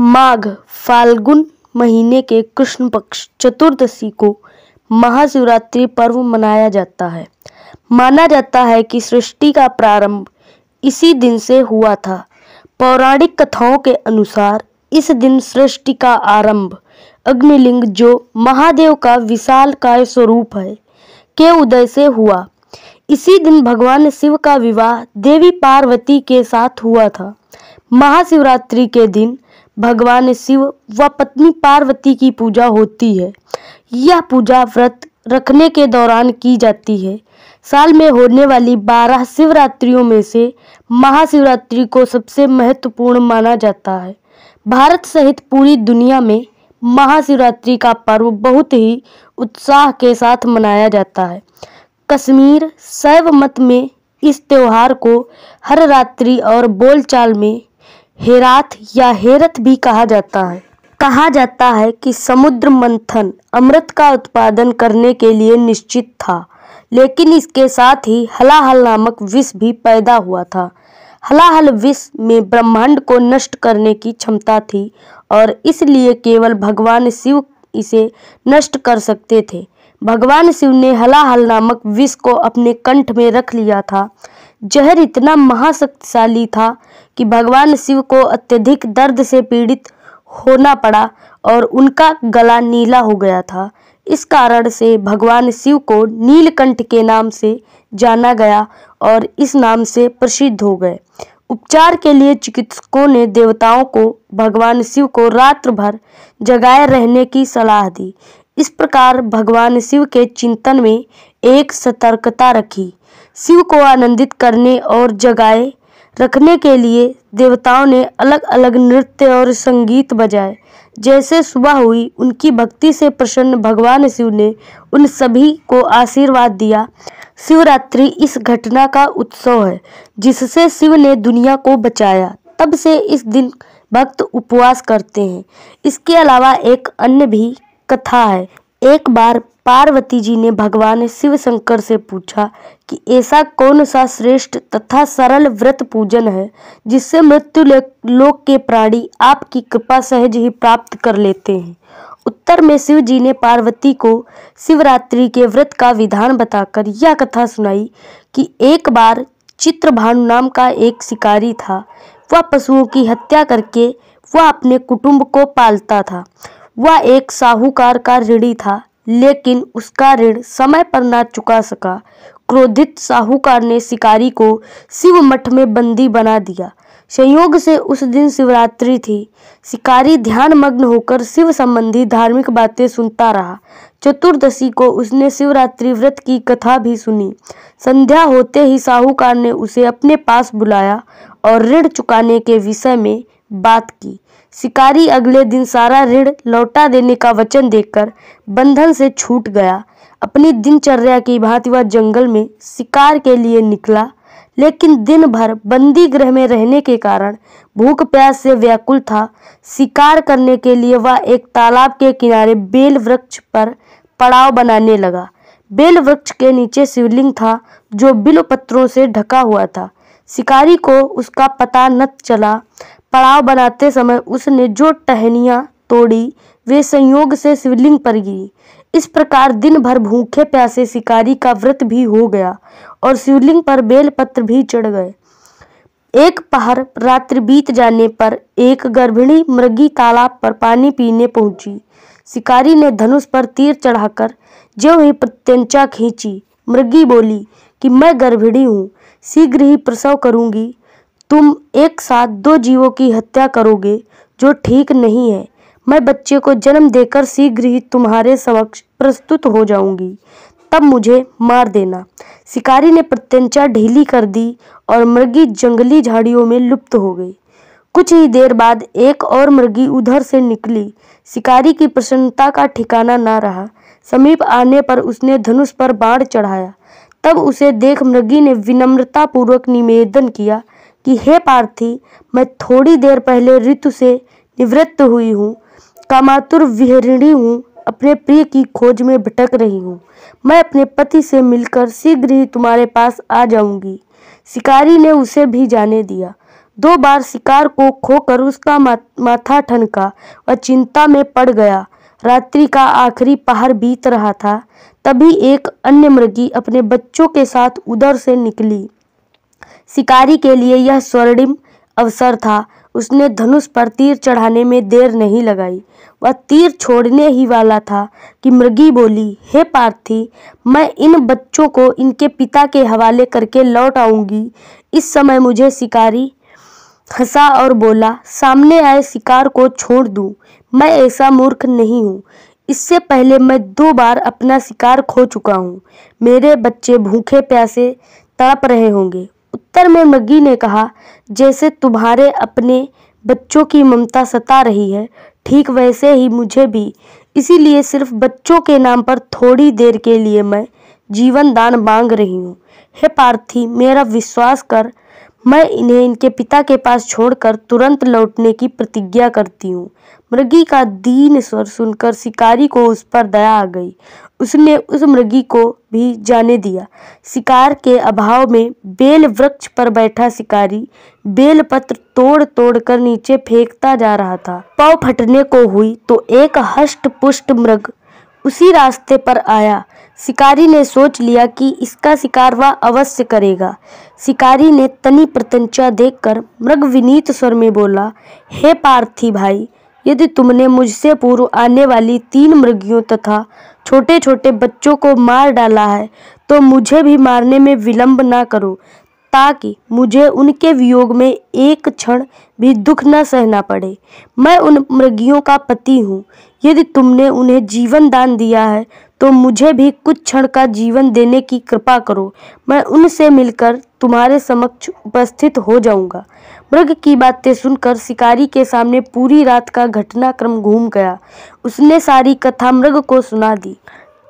माघ फाल्गुन महीने के कृष्ण पक्ष चतुर्दशी को महाशिवरात्रि पर्व मनाया जाता है माना जाता है कि सृष्टि का प्रारंभ इसी दिन से हुआ था पौराणिक कथाओं के अनुसार इस दिन सृष्टि का आरंभ अग्निलिंग जो महादेव का विशाल काय स्वरूप है के उदय से हुआ इसी दिन भगवान शिव का विवाह देवी पार्वती के साथ हुआ था महाशिवरात्रि के दिन भगवान शिव व पत्नी पार्वती की पूजा होती है यह पूजा व्रत रखने के दौरान की जाती है साल में होने वाली बारह शिवरात्रियों में से महाशिवरात्रि को सबसे महत्वपूर्ण माना जाता है भारत सहित पूरी दुनिया में महाशिवरात्रि का पर्व बहुत ही उत्साह के साथ मनाया जाता है कश्मीर शैव मत में इस त्यौहार को हर रात्रि और बोलचाल में हेराथ या हेरत भी कहा जाता है कहा जाता है कि समुद्र मंथन अमृत का उत्पादन करने के लिए निश्चित था लेकिन इसके साथ ही हलाहल नामक विष भी पैदा हुआ था हलाहल विष में ब्रह्मांड को नष्ट करने की क्षमता थी और इसलिए केवल भगवान शिव इसे नष्ट कर सकते थे भगवान शिव ने हलाहल नामक विष को अपने कंठ में रख लिया था जहर इतना महाशक्तिशाली था कि भगवान शिव को अत्यधिक दर्द से पीड़ित होना पड़ा और उनका गला नीला हो गया था इस कारण से भगवान शिव को नीलकंठ के नाम से जाना गया और इस नाम से प्रसिद्ध हो गए उपचार के लिए चिकित्सकों ने देवताओं को भगवान शिव को रात्र भर जगाए रहने की सलाह दी इस प्रकार भगवान शिव के चिंतन में एक सतर्कता रखी शिव को आनंदित करने और जगाए रखने के लिए देवताओं ने अलग अलग नृत्य और संगीत बजाए जैसे सुबह हुई उनकी भक्ति से प्रसन्न भगवान शिव ने उन सभी को आशीर्वाद दिया शिवरात्रि इस घटना का उत्सव है जिससे शिव ने दुनिया को बचाया तब से इस दिन भक्त उपवास करते हैं इसके अलावा एक अन्य भी कथा है एक बार पार्वती जी ने भगवान शिव शंकर से पूछा कि ऐसा कौन सा श्रेष्ठ तथा सरल व्रत पूजन है जिससे मृत्यु लोक के प्राणी आपकी कृपा सहज ही प्राप्त कर लेते हैं उत्तर में शिव जी ने पार्वती को शिवरात्रि के व्रत का विधान बताकर यह कथा सुनाई कि एक बार चित्रभानु नाम का एक शिकारी था वह पशुओं की हत्या करके वह अपने कुटुंब को पालता था वह एक साहूकार का ऋणी था लेकिन उसका ऋण समय पर ना चुका सका क्रोधित साहूकार ने शिकारी को शिव मठ में बंदी बना दिया संयोग से उस दिन शिवरात्रि थी शिकारी ध्यानमग्न होकर शिव संबंधी धार्मिक बातें सुनता रहा चतुर्दशी को उसने शिवरात्रि व्रत की कथा भी सुनी संध्या होते ही साहूकार ने उसे अपने पास बुलाया और ऋण चुकाने के विषय में बात की शिकारी अगले दिन सारा ऋण लौटा देने का वचन देकर बंधन से छूट गया अपनी दिनचर्या की भांति वह जंगल में शिकार के लिए निकला लेकिन दिन भर बंदी गृह में रहने के कारण भूख प्यास से व्याकुल था शिकार करने के लिए वह एक तालाब के किनारे बेल वृक्ष पर पड़ाव बनाने लगा बेल वृक्ष के नीचे शिवलिंग था जो बिल पत्रों से ढका हुआ था शिकारी को उसका पता न चला पड़ाव बनाते समय उसने जो टहनिया तोड़ी वे संयोग से शिवलिंग पर गिरी इस प्रकार दिन भर भूखे प्यासे शिकारी का व्रत भी हो गया और शिवलिंग पर बेलपत्र भी चढ़ गए एक पहर रात्रि बीत जाने पर एक गर्भिणी मृगी तालाब पर पानी पीने पहुंची शिकारी ने धनुष पर तीर चढ़ाकर जो ही प्रत्यंचा खींची मृगी बोली कि मैं गर्भिणी हूँ शीघ्र ही प्रसव करूंगी तुम एक साथ दो जीवों की हत्या करोगे जो ठीक नहीं है मैं बच्चे को जन्म देकर शीघ्र ही तुम्हारे समक्ष प्रस्तुत हो जाऊंगी तब मुझे मार देना शिकारी ने प्रत्यंचा ढीली कर दी और मृगी जंगली झाड़ियों में लुप्त हो गई कुछ ही देर बाद एक और मृगी उधर से निकली शिकारी की प्रसन्नता का ठिकाना ना रहा समीप आने पर उसने धनुष पर बाढ़ चढ़ाया तब उसे देख मृगी ने विनम्रतापूर्वक निवेदन किया कि हे पार्थी मैं थोड़ी देर पहले ऋतु से निवृत्त हुई हूँ कामातुर विहरिणी हूँ अपने प्रिय की खोज में भटक रही हूँ मैं अपने पति से मिलकर शीघ्र ही तुम्हारे पास आ जाऊंगी शिकारी ने उसे भी जाने दिया दो बार शिकार को खोकर उसका माथा ठनका व चिंता में पड़ गया रात्रि का आखिरी पहर बीत रहा था तभी एक अन्य मृगी अपने बच्चों के साथ उधर से निकली शिकारी के लिए यह स्वर्णिम अवसर था उसने धनुष पर तीर चढ़ाने में देर नहीं लगाई वह तीर छोड़ने ही वाला था कि मृगी बोली हे पार्थी मैं इन बच्चों को इनके पिता के हवाले करके लौट आऊंगी इस समय मुझे शिकारी हंसा और बोला सामने आए शिकार को छोड़ दूं मैं ऐसा मूर्ख नहीं हूँ इससे पहले मैं दो बार अपना शिकार खो चुका हूँ मेरे बच्चे भूखे प्यासे तड़प रहे होंगे उत्तर में मग्गी ने कहा जैसे तुम्हारे अपने बच्चों की ममता सता रही है ठीक वैसे ही मुझे भी इसीलिए सिर्फ बच्चों के नाम पर थोड़ी देर के लिए मैं जीवन दान मांग रही हूँ हे पार्थी मेरा विश्वास कर मैं इन्हें इनके पिता के पास छोड़कर तुरंत लौटने की प्रतिज्ञा करती हूँ मृगी का दीन स्वर सुनकर शिकारी को उस पर दया आ गई उसने उस मृगी को भी जाने दिया शिकार के अभाव में बेल वृक्ष पर बैठा शिकारी बेल पत्र तोड़ तोड़ कर नीचे फेंकता जा रहा था पाव फटने को हुई तो एक हष्ट पुष्ट मृग उसी रास्ते पर आया शिकारी ने सोच लिया कि इसका शिकार वह अवश्य करेगा शिकारी ने तनी प्रतंचा देखकर मृग विनीत स्वर में बोला हे पार्थी भाई यदि तुमने मुझसे पूर्व आने वाली तीन मृगियों तथा छोटे छोटे बच्चों को मार डाला है तो मुझे भी मारने में विलंब ना करो ताकि मुझे उनके वियोग में एक क्षण भी दुख न सहना पड़े मैं उन मृगियों का पति हूँ यदि तुमने उन्हें जीवन दान दिया है तो मुझे भी कुछ क्षण का जीवन देने की कृपा करो मैं उनसे मिलकर तुम्हारे समक्ष उपस्थित हो जाऊंगा मृग की बातें सुनकर शिकारी के सामने पूरी रात का घटनाक्रम घूम गया उसने सारी कथा मृग को सुना दी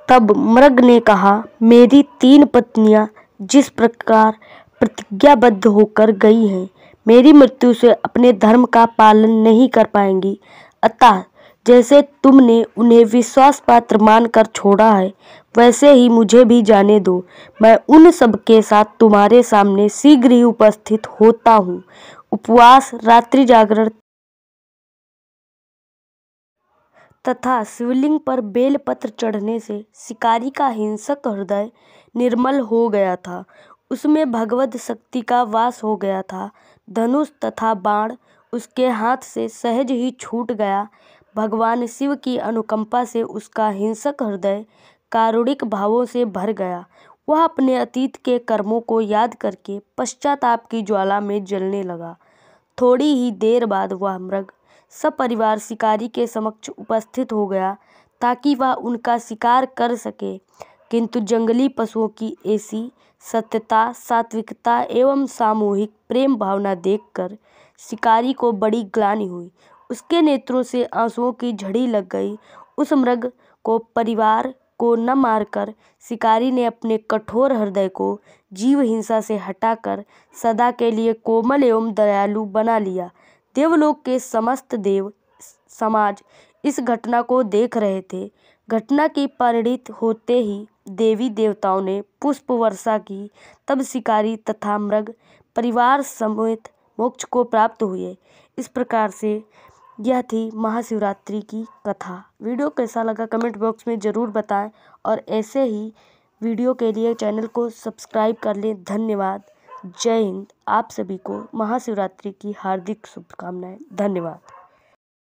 तब मृग ने कहा मेरी तीन पत्नियां जिस प्रकार प्रतिज्ञाबद्ध होकर गई हैं मेरी मृत्यु से अपने धर्म का पालन नहीं कर पाएंगी अतः जैसे तुमने उन्हें विश्वास पात्र मानकर छोड़ा है वैसे ही मुझे भी जाने दो मैं उन सब के साथ तुम्हारे सामने शीघ्र ही उपस्थित होता हूँ उपवास रात्रि जागरण तथा शिवलिंग पर बेलपत्र चढ़ने से शिकारी का हिंसक हृदय निर्मल हो गया था उसमें भगवत शक्ति का वास हो गया था धनुष तथा बाण उसके हाथ से सहज ही छूट गया भगवान शिव की अनुकंपा से उसका हिंसक हृदय कारुणिक भावों से भर गया वह अपने अतीत के कर्मों को याद करके पश्चाताप की ज्वाला में जलने लगा थोड़ी ही देर बाद वह मृग सपरिवार शिकारी के समक्ष उपस्थित हो गया ताकि वह उनका शिकार कर सके किंतु जंगली पशुओं की ऐसी सत्यता सात्विकता एवं सामूहिक प्रेम भावना देखकर शिकारी को बड़ी ग्लानि हुई उसके नेत्रों से आंसुओं की झड़ी लग गई उस मृग को परिवार को न मारकर शिकारी ने अपने कठोर हृदय को जीव हिंसा से हटाकर सदा के लिए कोमल एवं दयालु बना लिया देवलोक के समस्त देव समाज इस घटना को देख रहे थे घटना की परिणित होते ही देवी देवताओं ने पुष्प वर्षा की तब शिकारी तथा मृग परिवार समेत मोक्ष को प्राप्त हुए इस प्रकार से यह थी महाशिवरात्रि की कथा वीडियो कैसा लगा कमेंट बॉक्स में ज़रूर बताएं और ऐसे ही वीडियो के लिए चैनल को सब्सक्राइब कर लें धन्यवाद जय हिंद आप सभी को महाशिवरात्रि की हार्दिक शुभकामनाएं धन्यवाद